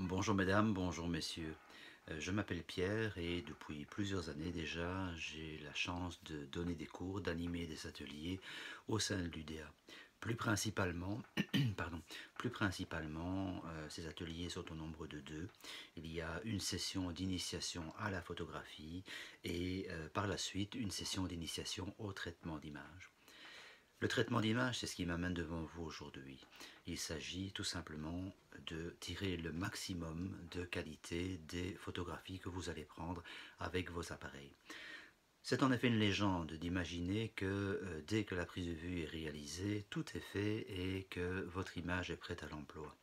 Bonjour mesdames, bonjour messieurs. Euh, je m'appelle Pierre et depuis plusieurs années déjà, j'ai la chance de donner des cours, d'animer des ateliers au sein de l'UDA. Plus principalement, pardon, plus principalement euh, ces ateliers sont au nombre de deux. Il y a une session d'initiation à la photographie et euh, par la suite une session d'initiation au traitement d'image. Le traitement d'image, c'est ce qui m'amène devant vous aujourd'hui. Il s'agit tout simplement de tirer le maximum de qualité des photographies que vous allez prendre avec vos appareils. C'est en effet une légende d'imaginer que euh, dès que la prise de vue est réalisée, tout est fait et que votre image est prête à l'emploi.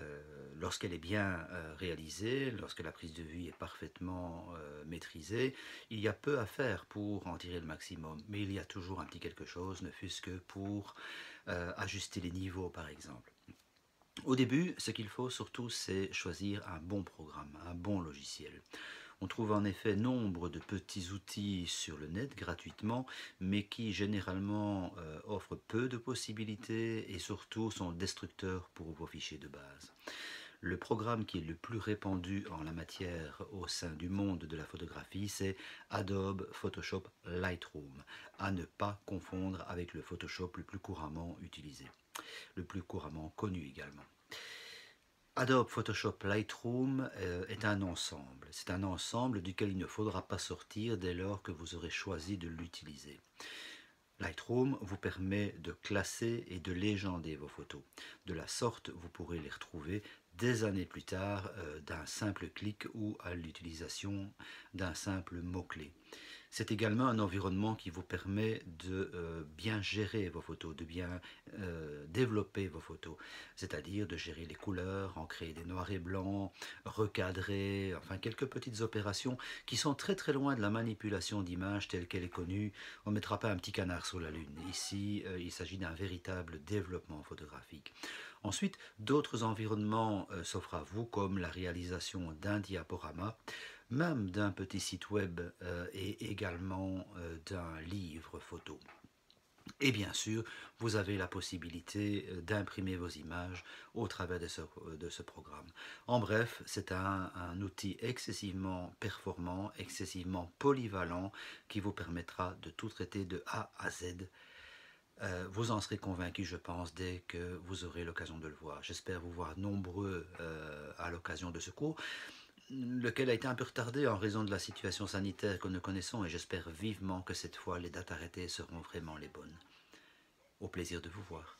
Euh, lorsqu'elle est bien euh, réalisée, lorsque la prise de vue est parfaitement euh, maîtrisée, il y a peu à faire pour en tirer le maximum, mais il y a toujours un petit quelque chose, ne fût-ce que pour ajuster les niveaux par exemple. Au début, ce qu'il faut surtout, c'est choisir un bon programme, un bon logiciel. On trouve en effet nombre de petits outils sur le net gratuitement, mais qui généralement euh, offrent peu de possibilités et surtout sont destructeurs pour vos fichiers de base. Le programme qui est le plus répandu en la matière au sein du monde de la photographie, c'est Adobe Photoshop Lightroom, à ne pas confondre avec le Photoshop le plus couramment utilisé, le plus couramment connu également. Adobe Photoshop Lightroom euh, est un ensemble. C'est un ensemble duquel il ne faudra pas sortir dès lors que vous aurez choisi de l'utiliser. Lightroom vous permet de classer et de légender vos photos. De la sorte, vous pourrez les retrouver des années plus tard euh, d'un simple clic ou à l'utilisation d'un simple mot-clé. C'est également un environnement qui vous permet de euh, bien gérer vos photos, de bien euh, développer vos photos, c'est-à-dire de gérer les couleurs, en créer des noirs et blancs, recadrer, enfin quelques petites opérations qui sont très très loin de la manipulation d'images telle qu'elle est connue. On ne mettra pas un petit canard sur la lune. Ici, euh, il s'agit d'un véritable développement photographique. Ensuite, d'autres environnements s'offrent à vous, comme la réalisation d'un diaporama, même d'un petit site web euh, et également euh, d'un livre photo. Et bien sûr, vous avez la possibilité euh, d'imprimer vos images au travers de ce, programme. En bref, c'est un, outil excessivement performant, excessivement polyvalent, qui vous permettra de tout traiter de A à Z. vous en serez convaincu, je pense, dès que vous aurez l'occasion de le voir. J'espère vous voir nombreux à l'occasion de ce cours lequel a été un peu retardé en raison de la situation sanitaire que nous connaissons et j'espère vivement que cette fois les dates arrêtées seront vraiment les bonnes. Au plaisir de vous voir.